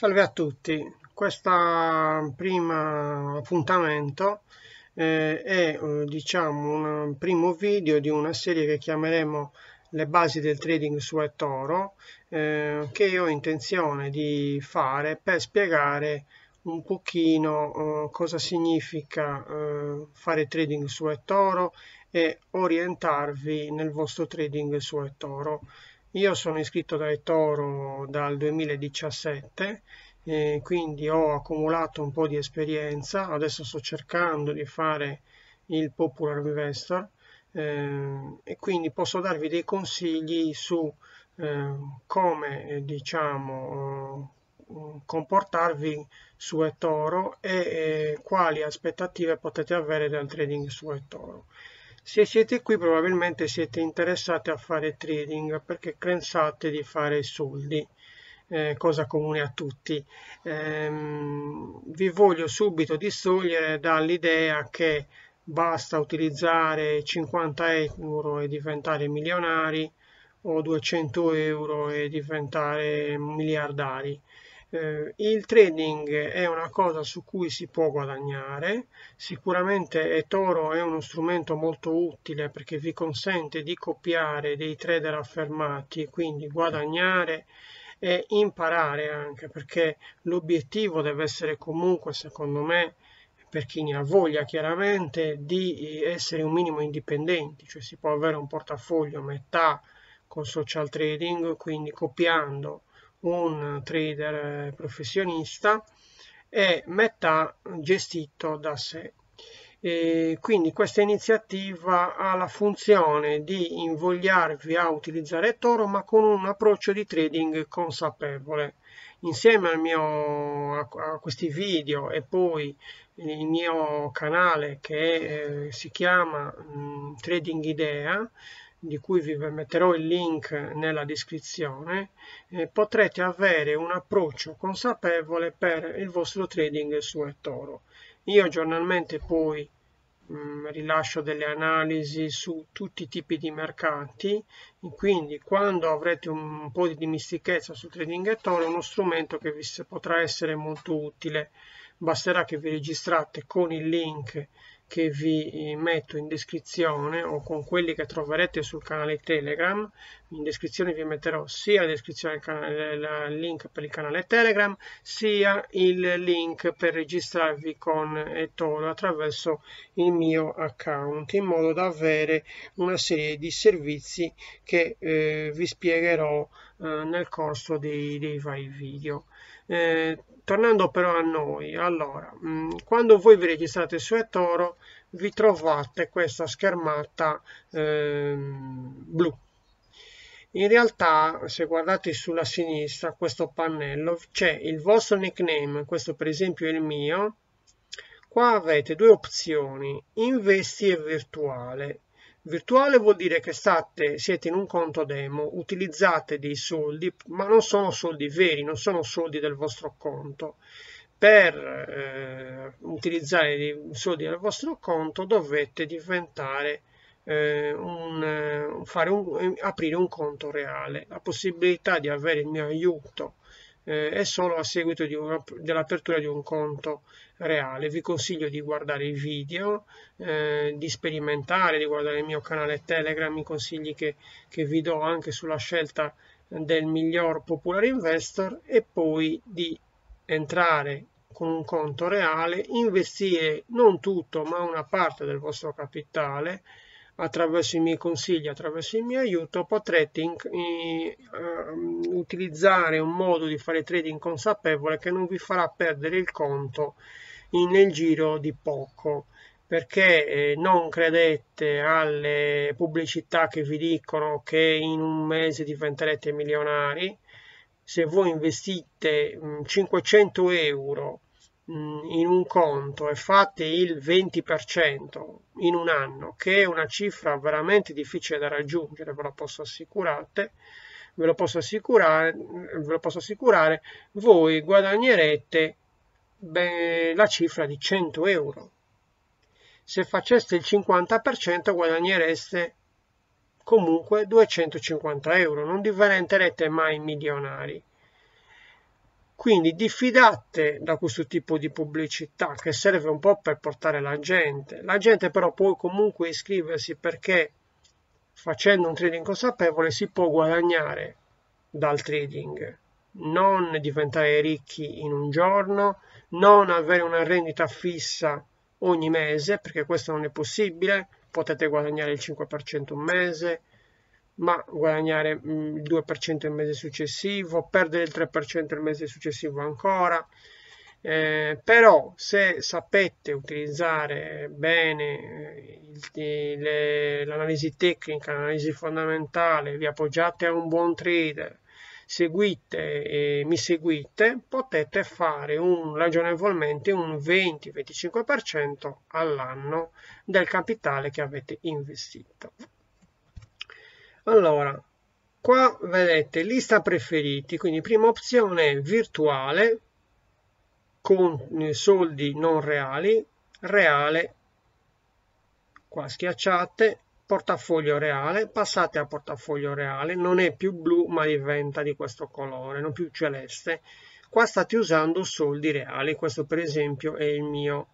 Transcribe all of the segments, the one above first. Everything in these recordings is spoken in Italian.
Salve a tutti, questo primo appuntamento eh, è eh, diciamo un primo video di una serie che chiameremo le basi del trading su eToro eh, che ho intenzione di fare per spiegare un pochino eh, cosa significa eh, fare trading su eToro e orientarvi nel vostro trading su eToro. Io sono iscritto da eToro dal 2017, eh, quindi ho accumulato un po' di esperienza. Adesso sto cercando di fare il Popular Investor eh, e quindi posso darvi dei consigli su eh, come eh, diciamo eh, comportarvi su eToro e eh, quali aspettative potete avere dal trading su eToro. Se siete qui probabilmente siete interessati a fare trading perché pensate di fare soldi, eh, cosa comune a tutti. Ehm, vi voglio subito distogliere dall'idea che basta utilizzare 50 euro e diventare milionari o 200 euro e diventare miliardari. Eh, il trading è una cosa su cui si può guadagnare, sicuramente eToro è uno strumento molto utile perché vi consente di copiare dei trader affermati, quindi guadagnare e imparare anche perché l'obiettivo deve essere comunque, secondo me, per chi ne ha voglia chiaramente, di eh, essere un minimo indipendenti, cioè si può avere un portafoglio metà con social trading, quindi copiando un trader eh, professionista e metà gestito da sé. E quindi questa iniziativa ha la funzione di invogliarvi a utilizzare Toro ma con un approccio di trading consapevole. Insieme mio, a, questi video e poi il mio canale che eh, si chiama mh, mm, Trading Idea di cui vi metterò il link nella descrizione, eh, potrete avere un approccio consapevole per il vostro trading su eToro. Io giornalmente poi mh, mm, rilascio delle analisi su tutti i tipi di mercati, quindi quando avrete un, po' di dimestichezza su trading eToro è uno strumento che vi potrà essere molto utile. Basterà che vi registrate con il link che vi eh, metto in descrizione o con quelli che troverete sul canale Telegram. In descrizione vi metterò sia la descrizione del canale, il link per il canale Telegram sia il link per registrarvi con Etolo attraverso il mio account in modo da avere una serie di servizi che eh, vi spiegherò eh, nel corso dei, dei vari video. Eh, tornando però a noi, allora, mm, quando voi vi registrate su eToro vi trovate questa schermata eh, blu. In realtà, se guardate sulla sinistra, questo pannello, c'è il vostro nickname, questo per esempio è il mio, qua avete due opzioni, investi e virtuale. Virtuale vuol dire che state, siete in un conto demo, utilizzate dei soldi, ma non sono soldi veri, non sono soldi del vostro conto. Per eh, utilizzare i soldi del vostro conto dovete diventare eh, un, eh, un, eh, aprire un conto reale. La possibilità di avere il mio aiuto eh, è solo a seguito dell'apertura di un conto reale. Vi consiglio di guardare i video, eh, di sperimentare, di guardare il mio canale Telegram, i consigli che, che vi do anche sulla scelta del miglior popolare investor e poi di entrare con un conto reale, investire non tutto ma una parte del vostro capitale attraverso i miei consigli, attraverso il mio aiuto, potrete in, in, uh, ehm, utilizzare un modo di fare trading consapevole che non vi farà perdere il conto nel giro di poco perché eh, non credete alle pubblicità che vi dicono che in un mese diventerete milionari se voi investite 500 mm, euro mm, in un conto e fate il 20% in un anno, che è una cifra veramente difficile da raggiungere, ve lo posso assicurare, ve lo posso assicurare, lo posso assicurare voi guadagnerete beh, la cifra di 100 euro. Se faceste il 50% guadagnereste comunque 250 euro, non diventerete mai milionari. Quindi diffidate da questo tipo di pubblicità che serve un po' per portare la gente. La gente però può comunque iscriversi perché facendo un trading consapevole si può guadagnare dal trading, non diventare ricchi in un giorno, non avere una rendita fissa ogni mese, perché questo non è possibile, potete guadagnare il 5% un mese, ma guadagnare mm, il 2% il mese successivo, perdere il 3% il mese successivo ancora. Eh, però se sapete utilizzare bene eh, l'analisi tecnica, l'analisi fondamentale, vi appoggiate a un buon trader, seguite e mi seguite, potete fare un, ragionevolmente un 20-25% all'anno del capitale che avete investito. Allora, qua vedete lista preferiti, quindi prima opzione virtuale con eh, soldi non reali, reale, qua schiacciate portafoglio reale, passate a portafoglio reale, non è più blu ma diventa di questo colore, non più celeste. Qua state usando soldi reali, questo per esempio è il mio,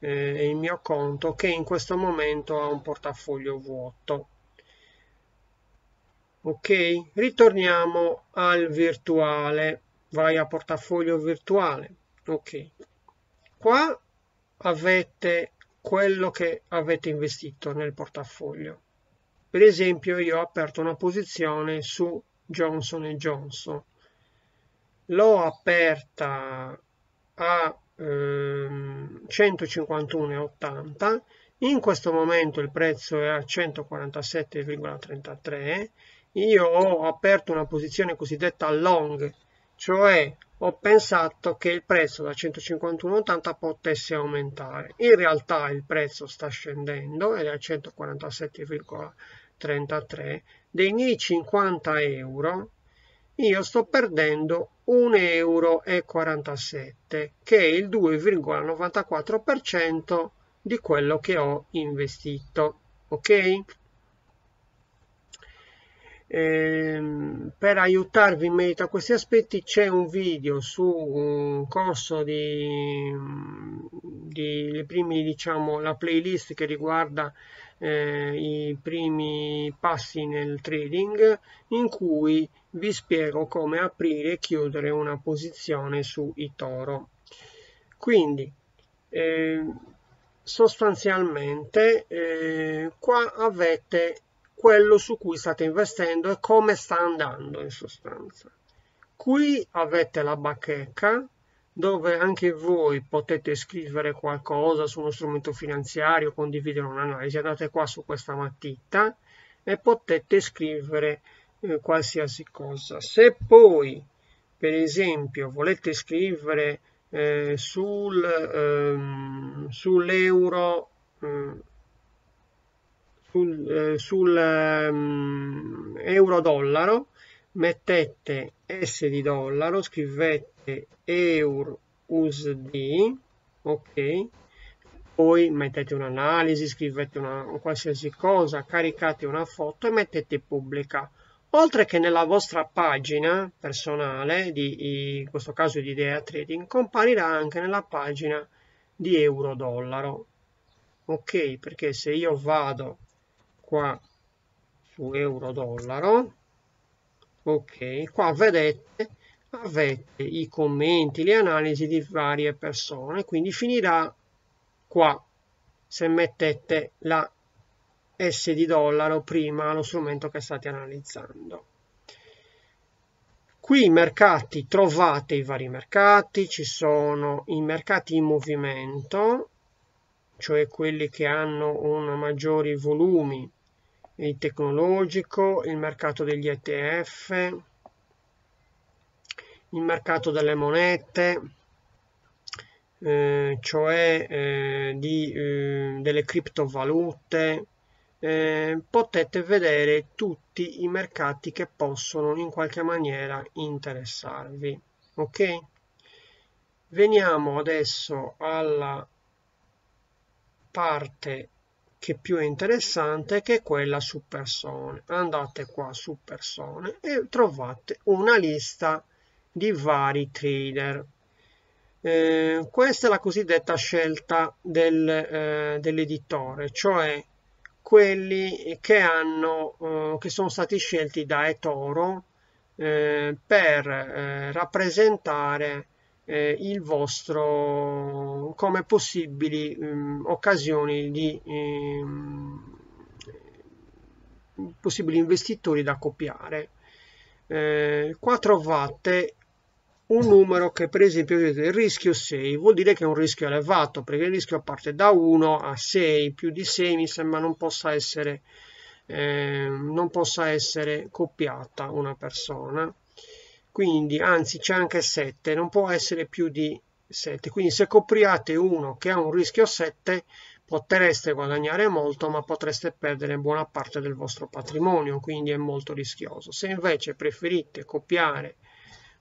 eh, è il mio conto che in questo momento ha un portafoglio vuoto. Ok, ritorniamo al virtuale, vai a portafoglio virtuale. Ok, qua avete quello che avete investito nel portafoglio. Per esempio io ho aperto una posizione su Johnson Johnson. L'ho aperta a ehm, 151,80, in questo momento il prezzo è a 147,33. Io ho aperto una posizione cosiddetta long, cioè ho pensato che il prezzo da 151,80 potesse aumentare. In realtà il prezzo sta scendendo ed è a 147,33. Dei miei 50 euro io sto perdendo 1,47 euro che è il 2,94% di quello che ho investito. Ok? Ehm, per aiutarvi in merito a questi aspetti c'è un video su un corso di, di primi, diciamo, la playlist che riguarda eh, i primi passi nel trading in cui vi spiego come aprire e chiudere una posizione su Itoro. Quindi ehm, eh, sostanzialmente qua avete quello su cui state investendo e come sta andando in sostanza. Qui avete la bacheca dove anche voi potete scrivere qualcosa su uno strumento finanziario, condividere un'analisi, andate qua su questa matita e potete scrivere eh, qualsiasi cosa. Se poi, per esempio, volete scrivere eh, sul, ehm, sull'euro, eh, sul, eh, sul um, euro dollaro mettete S di dollaro, scrivete euro USD, ok? Poi mettete un'analisi, scrivete una qualsiasi cosa, caricate una foto e mettete pubblica. Oltre che nella vostra pagina personale, di, in questo caso di Idea Trading, comparirà anche nella pagina di euro dollaro. Ok, perché se io vado qua su euro dollaro ok qua vedete avete i commenti le analisi di varie persone quindi finirà qua se mettete la S di dollaro prima lo strumento che state analizzando qui i mercati trovate i vari mercati ci sono i mercati in movimento cioè quelli che hanno un maggiori volumi, il tecnologico, il mercato degli ETF, il mercato delle monete, eh, cioè eh, di, eh, delle criptovalute, eh, potete vedere tutti i mercati che possono in qualche maniera interessarvi. Ok? Veniamo adesso alla parte che più è interessante che è quella su persone. Andate qua su persone e trovate una lista di vari trader. Eh, questa è la cosiddetta scelta del, eh, dell'editore, cioè quelli che, hanno, eh, che, sono stati scelti da eToro eh, per eh, rappresentare eh, il vostro come possibili mh, mm, occasioni di mh, ehm, possibili investitori da copiare. Eh, qua trovate un numero che per esempio vedete il rischio 6 vuol dire che è un rischio elevato perché il rischio parte da 1 a 6 più di 6 mi sembra non possa essere eh, non possa essere copiata una persona quindi anzi c'è anche 7 non può essere più di 7 quindi se copriate uno che ha un rischio 7 potreste guadagnare molto ma potreste perdere buona parte del vostro patrimonio quindi è molto rischioso se invece preferite copiare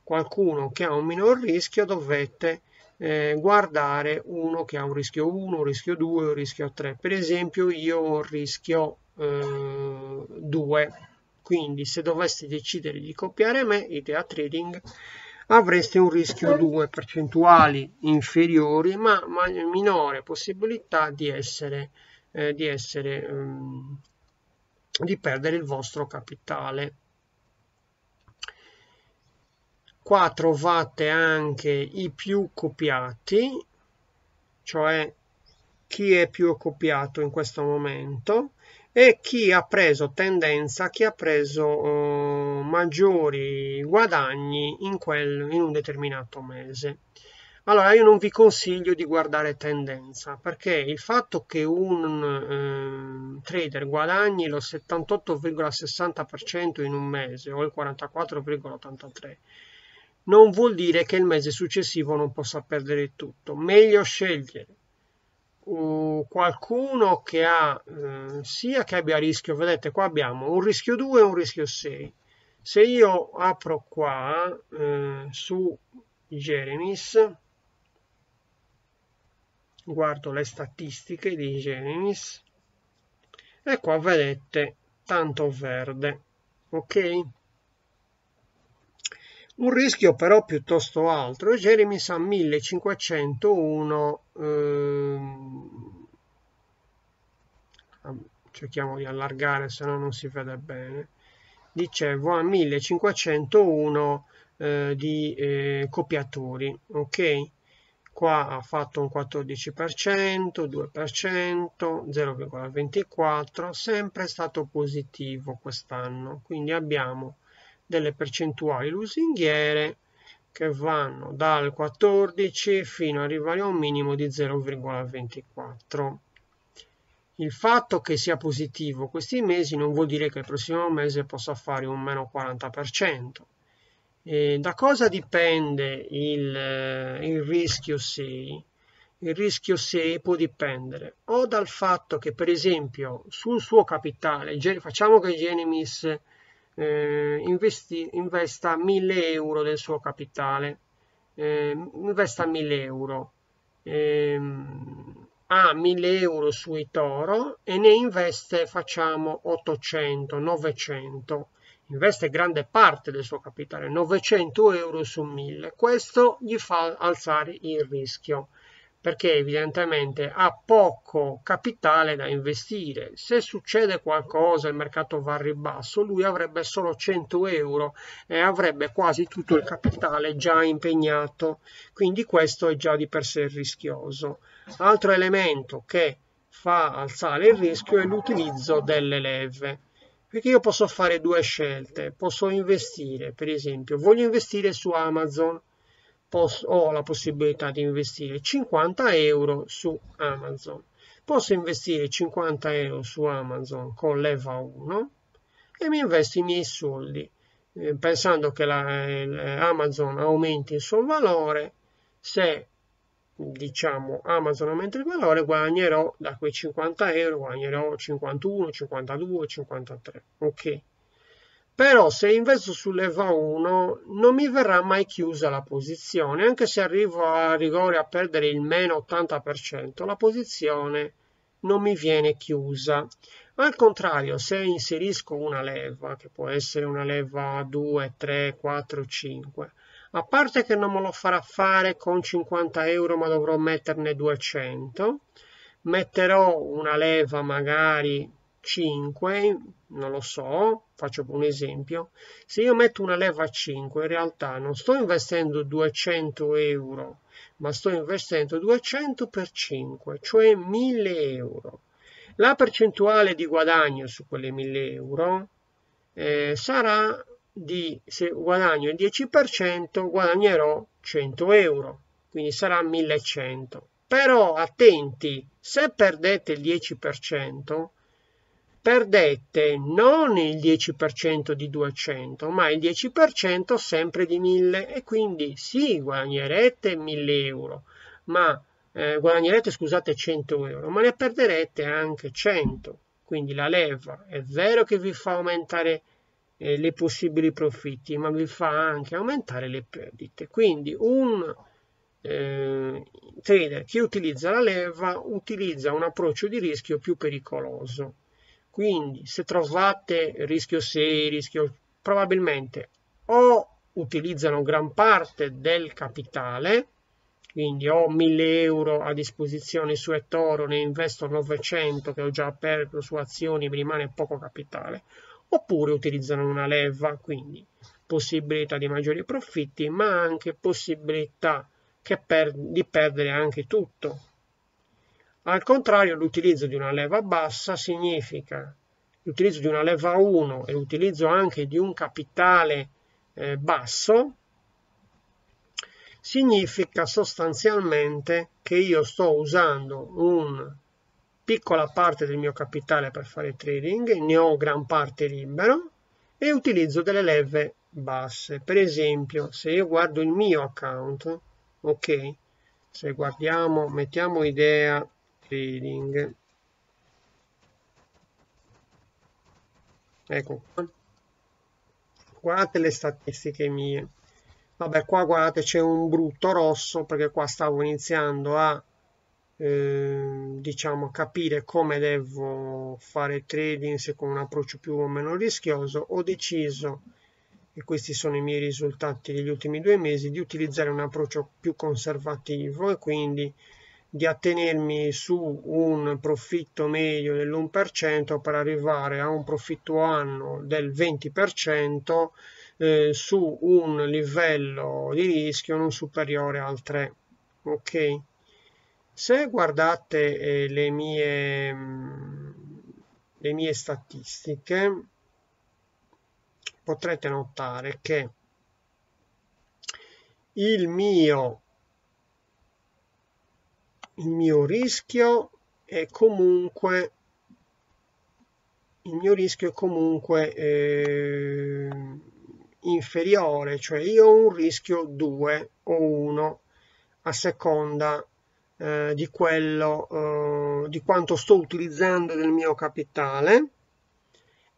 qualcuno che ha un minor rischio dovete eh, guardare uno che ha un rischio 1, un rischio 2, un rischio 3 per esempio io ho un rischio eh, 2 quindi se doveste decidere di copiare me, Idea Trading, avreste un rischio 2 percentuali inferiori, ma, ma minore possibilità di essere, eh, di, essere um, di perdere il vostro capitale. qua trovate anche i più copiati, cioè chi è più copiato in questo momento, e chi ha preso tendenza, chi ha preso eh, maggiori guadagni in, quel, in un determinato mese. Allora io non vi consiglio di guardare tendenza perché il fatto che un eh, trader guadagni lo 78,60% in un mese o il 44,83% non vuol dire che il mese successivo non possa perdere tutto. Meglio scegliere qualcuno che ha uh, sia che abbia rischio, vedete qua abbiamo un rischio 2 e un rischio 6. Se io apro qua uh, su Jeremis, guardo le statistiche di Jeremis e qua vedete tanto verde, ok? Un rischio però piuttosto altro, Jeremy Sam 1501, ehm, cerchiamo di allargare se no non si vede bene, dicevo a 1501 eh, di eh, copiatori, ok? Qua ha fatto un 14%, 2%, 0,24, sempre stato positivo quest'anno, quindi abbiamo delle percentuali lusinghiere che vanno dal 14 fino ad arrivare a un minimo di 0,24. Il fatto che sia positivo questi mesi non vuol dire che il prossimo mese possa fare un meno 40%. E da cosa dipende il, eh, il rischio 6? Il rischio 6 può dipendere o dal fatto che per esempio sul suo capitale, facciamo che Genimis eh, investi, investa 1000 euro del suo capitale, eh, investa 1000 euro, eh, ha 1000 euro sui toro e ne investe facciamo 800, 900, investe grande parte del suo capitale, 900 euro su 1000, questo gli fa alzare il rischio perché evidentemente ha poco capitale da investire. Se succede qualcosa, il mercato va a ribasso, lui avrebbe solo 100 euro e avrebbe quasi tutto il capitale già impegnato, quindi questo è già di per sé rischioso. Altro elemento che fa alzare il rischio è l'utilizzo delle leve perché io posso fare due scelte, posso investire, per esempio, voglio investire su Amazon, posso, ho la possibilità di investire 50 euro su Amazon. Posso investire 50 euro su Amazon con leva 1 e mi investo i miei soldi eh, pensando che la, Amazon aumenti il suo valore se diciamo Amazon aumenta il valore guadagnerò da quei 50 euro guadagnerò 51 52 53 ok però se investo sull'EVA 1 non mi verrà mai chiusa la posizione, anche se arrivo a rigore a perdere il meno 80%, la posizione non mi viene chiusa. Al contrario, se inserisco una leva, che può essere una leva 2, 3, 4, 5, a parte che non me lo farà fare con 50 euro ma dovrò metterne 200, metterò una leva magari 5, non lo so, faccio un esempio, se io metto una leva a 5 in realtà non sto investendo 200 euro, ma sto investendo 200 per 5, cioè 1000 euro. La percentuale di guadagno su quelle 1000 euro eh, sarà di, se guadagno il 10%, guadagnerò 100 euro, quindi sarà 1100. Però attenti, se perdete il 10%, perdette non il 10% di 200 ma il 10% sempre di 1000 e quindi sì guadagnerete 1000 euro ma eh, guadagnerete scusate 100 euro ma ne perderete anche 100 quindi la leva è vero che vi fa aumentare eh, le possibili profitti ma vi fa anche aumentare le perdite quindi un eh, trader che utilizza la leva utilizza un approccio di rischio più pericoloso quindi se trovate rischio 6, rischio probabilmente o utilizzano gran parte del capitale, quindi ho 1000 euro a disposizione su eToro, ne investo 900 che ho già aperto su azioni, mi rimane poco capitale, oppure utilizzano una leva, quindi possibilità di maggiori profitti, ma anche possibilità per, di perdere anche tutto, al contrario, l'utilizzo di una leva bassa significa l'utilizzo di una leva 1 e l'utilizzo anche di un capitale eh, basso, significa sostanzialmente che io sto usando una piccola parte del mio capitale per fare trading, ne ho gran parte libero e utilizzo delle leve basse. Per esempio, se io guardo il mio account, ok, se guardiamo, mettiamo idea trading ecco qua guardate le statistiche mie vabbè qua guardate c'è un brutto rosso perché qua stavo iniziando a ehm, diciamo capire come devo fare trading se con un approccio più o meno rischioso ho deciso e questi sono i miei risultati degli ultimi due mesi di utilizzare un approccio più conservativo e quindi di attenermi su un profitto medio dell'1% per arrivare a un profitto anno del 20% eh, su un livello di rischio non superiore al 3 ok se guardate eh, le mie mm, le mie statistiche potrete notare che il mio il mio rischio è comunque il mio rischio è comunque eh, inferiore, cioè io ho un rischio 2 o 1 a seconda eh, di quello eh, di quanto sto utilizzando del mio capitale.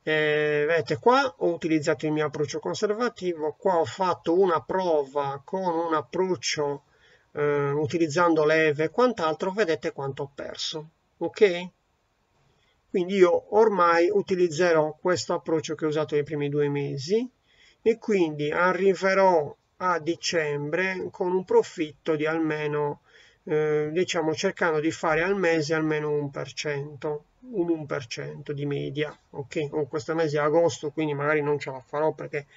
Eh, vedete qua ho utilizzato il mio approccio conservativo, qua ho fatto una prova con un approccio eh, utilizzando leve e quant'altro, vedete quanto ho perso. Ok? Quindi io ormai utilizzerò questo approccio che ho usato nei primi due mesi e quindi arriverò a dicembre con un profitto di almeno, eh, diciamo, cercando di fare al mese almeno un per cento un 1% di media, ok? O oh, questo mese è agosto, quindi magari non ce la farò perché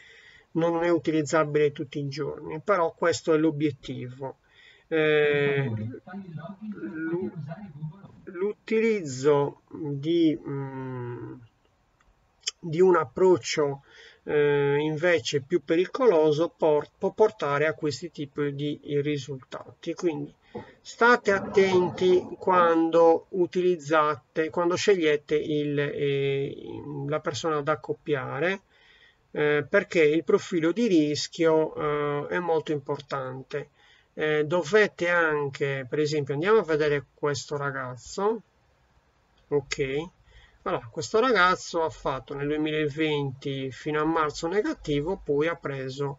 non è utilizzabile tutti i giorni, però questo è l'obiettivo eh, l'utilizzo di, mm, di, un approccio eh, invece più pericoloso por può portare a questi tipi di risultati. Quindi state attenti quando utilizzate, quando scegliete il, eh, la persona da copiare. Eh, perché il profilo di rischio eh, è molto importante eh, dovete anche per esempio andiamo a vedere questo ragazzo ok allora, questo ragazzo ha fatto nel 2020 fino a marzo negativo, poi ha preso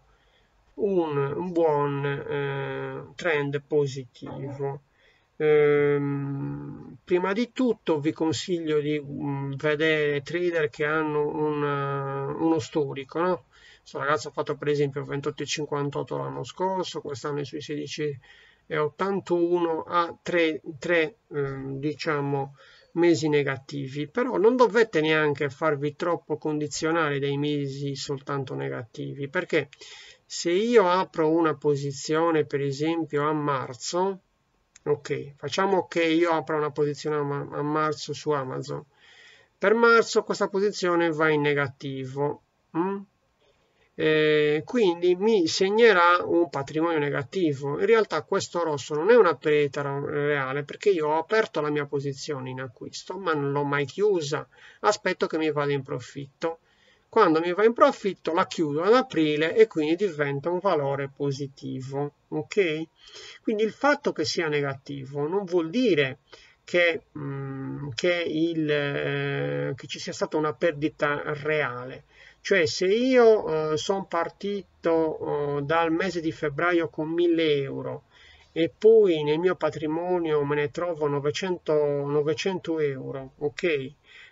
un buon eh, trend positivo. Ehm, prima di tutto vi consiglio di um, vedere trader che hanno un, uh, uno storico, no? Questo ragazzo ha fatto per esempio 28,58 l'anno scorso, quest'anno è sui 16,81 ha 3, 3 eh, diciamo, mesi negativi, però non dovete neanche farvi troppo condizionare dei mesi soltanto negativi, perché se io apro una posizione per esempio a marzo, ok, facciamo che io apra una posizione a marzo su Amazon, per marzo questa posizione va in negativo, mm? eh, quindi mi segnerà un patrimonio negativo. In realtà questo rosso non è una perdita reale perché io ho aperto la mia posizione in acquisto ma non l'ho mai chiusa, aspetto che mi vada in profitto. Quando mi va in profitto la chiudo ad aprile e quindi diventa un valore positivo. Ok? Quindi il fatto che sia negativo non vuol dire che, mh, mm, che, il, eh, che ci sia stata una perdita reale cioè se io eh, sono partito eh, dal mese di febbraio con 1000 euro e poi nel mio patrimonio me ne trovo 900, 900 euro, ok?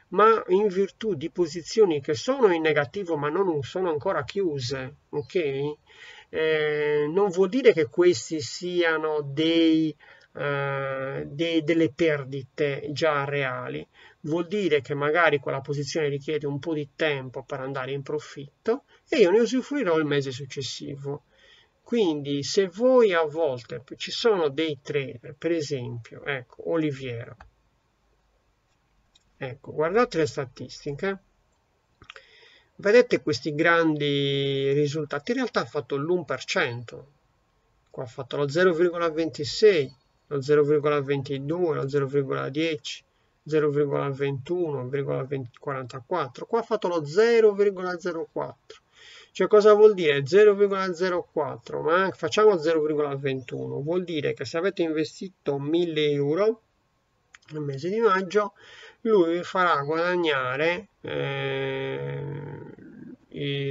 ma in virtù di posizioni che sono in negativo ma non sono ancora chiuse, ok? Eh, non vuol dire che questi siano dei, eh, dei, delle perdite già reali, vuol dire che magari quella posizione richiede un po' di tempo per andare in profitto e io ne usufruirò il mese successivo. Quindi se voi a volte ci sono dei trader, per esempio, ecco, Oliviero, ecco, guardate le statistiche, vedete questi grandi risultati, in realtà ha fatto l'1%, qua ha fatto lo 0,26, lo 0,22, lo 0,21,44. qua ha fatto lo 0,04, cioè cosa vuol dire 0,04? Ma facciamo 0,21, vuol dire che se avete investito 1000 euro nel mese di maggio, lui vi farà guadagnare eh,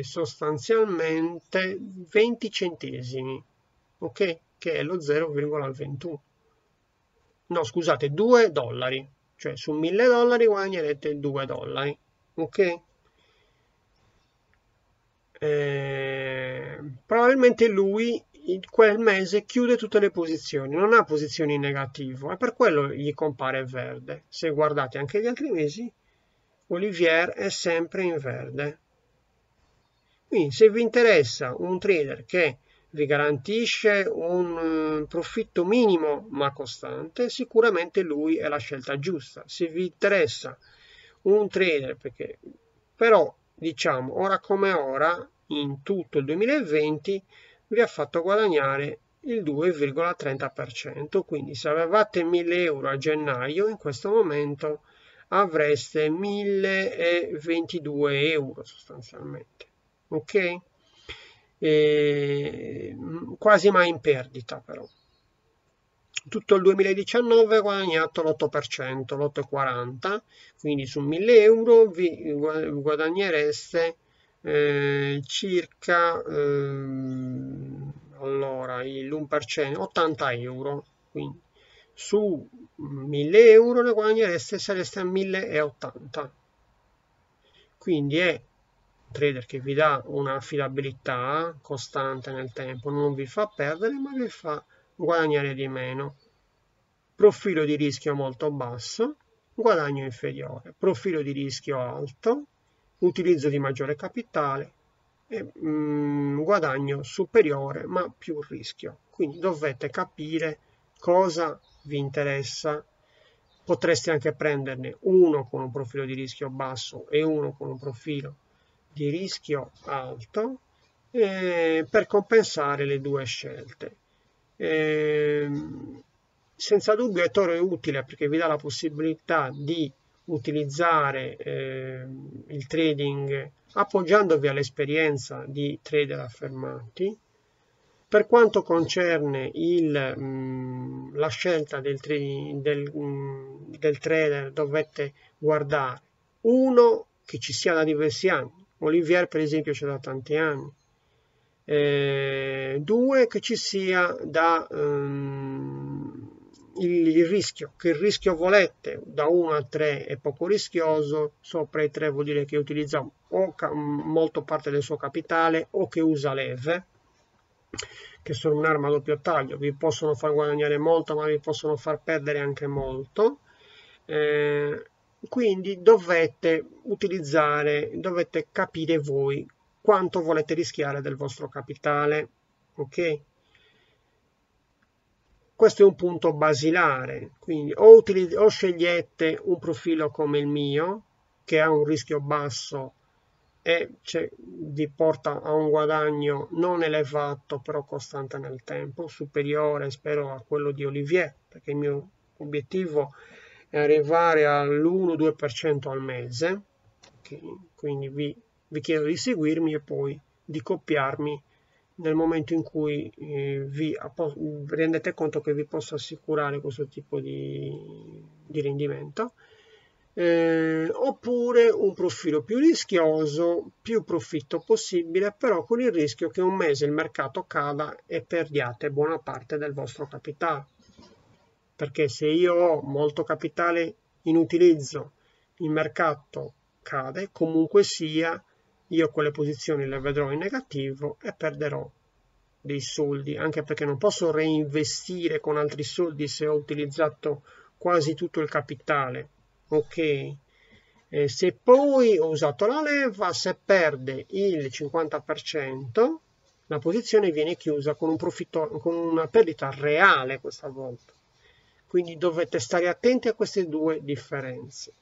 sostanzialmente 20 centesimi, ok? Che è lo 0,21. No, scusate, 2 dollari, cioè su 1000 dollari guadagnerete 2 dollari ok eh, probabilmente lui in quel mese chiude tutte le posizioni non ha posizioni in negativo e per quello gli compare verde se guardate anche gli altri mesi Olivier è sempre in verde quindi se vi interessa un trader che vi garantisce un eh, profitto minimo ma costante, sicuramente lui è la scelta giusta. Se vi interessa un trader, perché però diciamo ora come ora in tutto il 2020 vi ha fatto guadagnare il 2,30%, quindi se avevate 1000 euro a gennaio in questo momento avreste 1022 euro sostanzialmente. Ok? e mm, quasi mai in perdita però. Tutto il 2019 ho guadagnato l'8%, l'8,40, quindi su 1000 euro vi guadagnereste eh, circa eh, allora, l'1%, 80 euro, quindi su 1000 euro ne guadagnereste sareste a 1080 quindi è trader che vi dà una affidabilità costante nel tempo, non vi fa perdere ma vi fa guadagnare di meno. Profilo di rischio molto basso, guadagno inferiore, profilo di rischio alto, utilizzo di maggiore capitale e mm, guadagno superiore ma più rischio. Quindi dovete capire cosa vi interessa potreste anche prenderne uno con un profilo di rischio basso e uno con un profilo di rischio alto eh, per compensare le due scelte. Eh, senza dubbio è Toro è utile perché vi dà la possibilità di utilizzare eh, il trading appoggiandovi all'esperienza di trader affermati. Per quanto concerne il, mh, mm, la scelta del, trading, del, mh, mm, del trader dovete guardare uno che ci sia da diversi anni, Olivier per esempio c'è da tanti anni. Eh, due, che ci sia da, um, il, il, rischio, che il rischio volete da 1 a 3 è poco rischioso, sopra i 3 vuol dire che utilizza o molto parte del suo capitale o che usa leve, che sono un'arma a doppio taglio, vi possono far guadagnare molto ma vi possono far perdere anche molto. Eh, quindi dovete utilizzare, dovete capire voi quanto volete rischiare del vostro capitale, ok? Questo è un punto basilare, quindi o, o scegliete un profilo come il mio, che ha un rischio basso e cioè, vi porta a un guadagno non elevato però costante nel tempo, superiore spero a quello di Olivier, perché il mio obiettivo è e arrivare all'1-2% al mese, okay. quindi vi, vi, chiedo di seguirmi e poi di copiarmi nel momento in cui eh, vi rendete conto che vi posso assicurare questo tipo di, di rendimento. Eh, oppure un profilo più rischioso, più profitto possibile, però con il rischio che un mese il mercato cada e perdiate buona parte del vostro capitale perché se io ho molto capitale in utilizzo, il mercato cade, comunque sia, io quelle posizioni le vedrò in negativo e perderò dei soldi, anche perché non posso reinvestire con altri soldi se ho utilizzato quasi tutto il capitale, ok? E eh, se poi ho usato la leva, se perde il 50%, la posizione viene chiusa con, un profitto, con una perdita reale questa volta quindi dovete stare attenti a queste due differenze.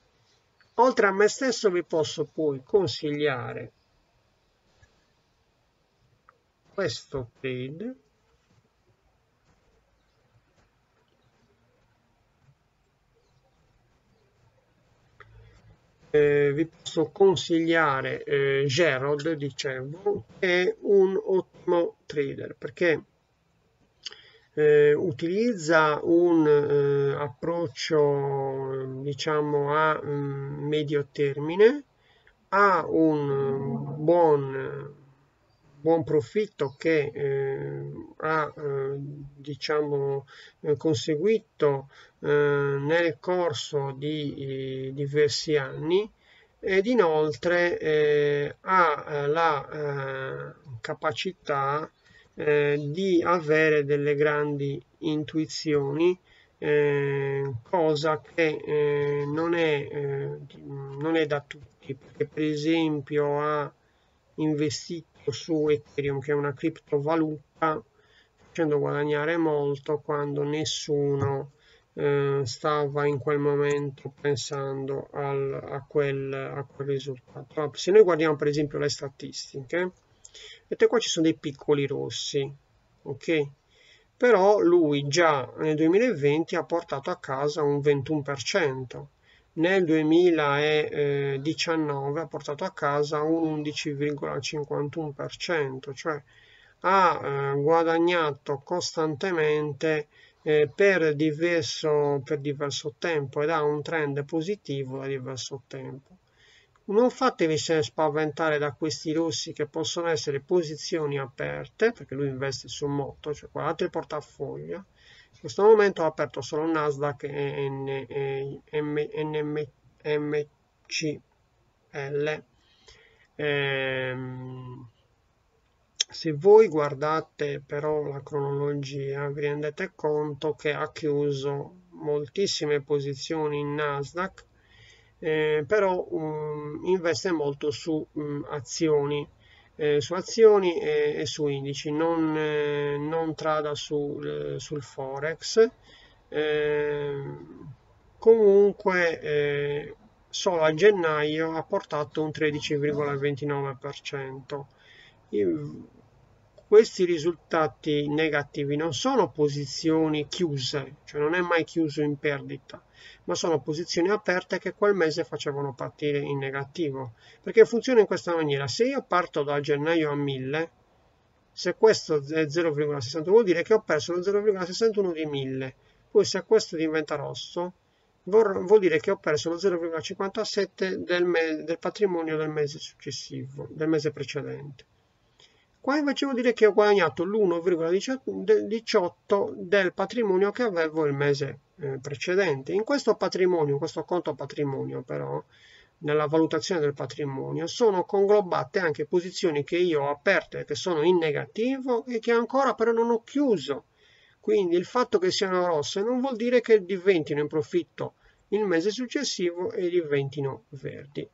Oltre a me stesso vi posso poi consigliare questo paid Eh, vi posso consigliare eh, Gerald, dicevo, è un ottimo trader perché eh, utilizza un eh, approccio diciamo a mh, mm, medio termine, ha un buon, buon profitto che eh, ha eh, diciamo eh, conseguito eh, nel corso di diversi anni ed inoltre ha la capacità eh, di avere delle grandi intuizioni, eh, cosa che eh, non, è, eh, non, è, da tutti, perché per esempio ha investito su Ethereum, che è una criptovaluta, facendo guadagnare molto quando nessuno eh, stava in quel momento pensando al, a, quel, a quel risultato. Ah, se noi guardiamo per esempio le statistiche, vedete qua ci sono dei piccoli rossi ok però lui già nel 2020 ha portato a casa un 21% nel 2019 ha portato a casa un 11,51% cioè ha eh, guadagnato costantemente eh, per, diverso, per diverso tempo ed ha un trend positivo da diverso tempo non fatevi spaventare da questi rossi che possono essere posizioni aperte, perché lui investe sul motto, cioè guardate il portafoglio. In questo momento ho aperto solo Nasdaq e NMCL. Ehm, se voi guardate però la cronologia vi rendete conto che ha chiuso moltissime posizioni in Nasdaq eh, però um, investe molto su um, azioni, eh, su azioni e, e, su indici, non, eh, non trada sul, eh, sul forex. Eh, comunque eh, solo a gennaio ha portato un 13,29%. Questi risultati negativi non sono posizioni chiuse, cioè non è mai chiuso in perdita, ma sono posizioni aperte che quel mese facevano partire in negativo. Perché funziona in questa maniera, se io parto da gennaio a 1000, se questo è 0,61 vuol dire che ho perso lo 0,61 di 1000, poi se questo diventa rosso vuol dire che ho perso lo 0,57 del, del patrimonio del mese successivo, del mese precedente. Qua invece vuol dire che ho guadagnato l'1,18 del patrimonio che avevo il mese eh, precedente. In questo patrimonio, in questo conto patrimonio però, nella valutazione del patrimonio, sono conglobate anche posizioni che io ho aperte, che sono in negativo e che ancora però non ho chiuso. Quindi il fatto che siano rosse non vuol dire che diventino in profitto il mese successivo e diventino verdi.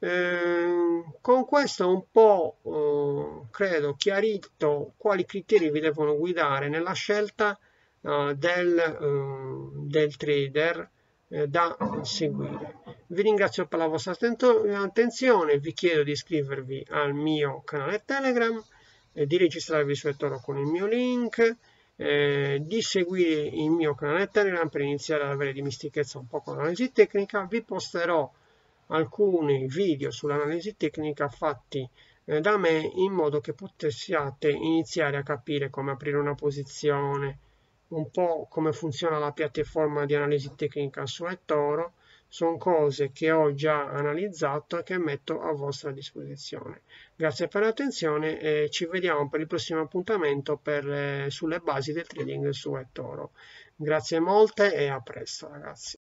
Ehm, con questo un po' eh, credo chiarito quali criteri vi devono guidare nella scelta eh, del, eh, del, trader eh, da seguire. Vi ringrazio per la vostra attenzione, vi chiedo di iscrivervi al mio canale Telegram, eh, di registrarvi su Etoro con il mio link, eh, di seguire il mio canale Telegram per iniziare ad avere dimistichezza un po' con l'analisi tecnica. Vi posterò alcuni video sull'analisi tecnica fatti eh, da me in modo che potessiate iniziare a capire come aprire una posizione, un po' come funziona la piattaforma di analisi tecnica su eToro, sono cose che ho già analizzato e che metto a vostra disposizione. Grazie per l'attenzione e ci vediamo per il prossimo appuntamento per, eh, sulle basi del trading su eToro. Grazie molte e a presto ragazzi.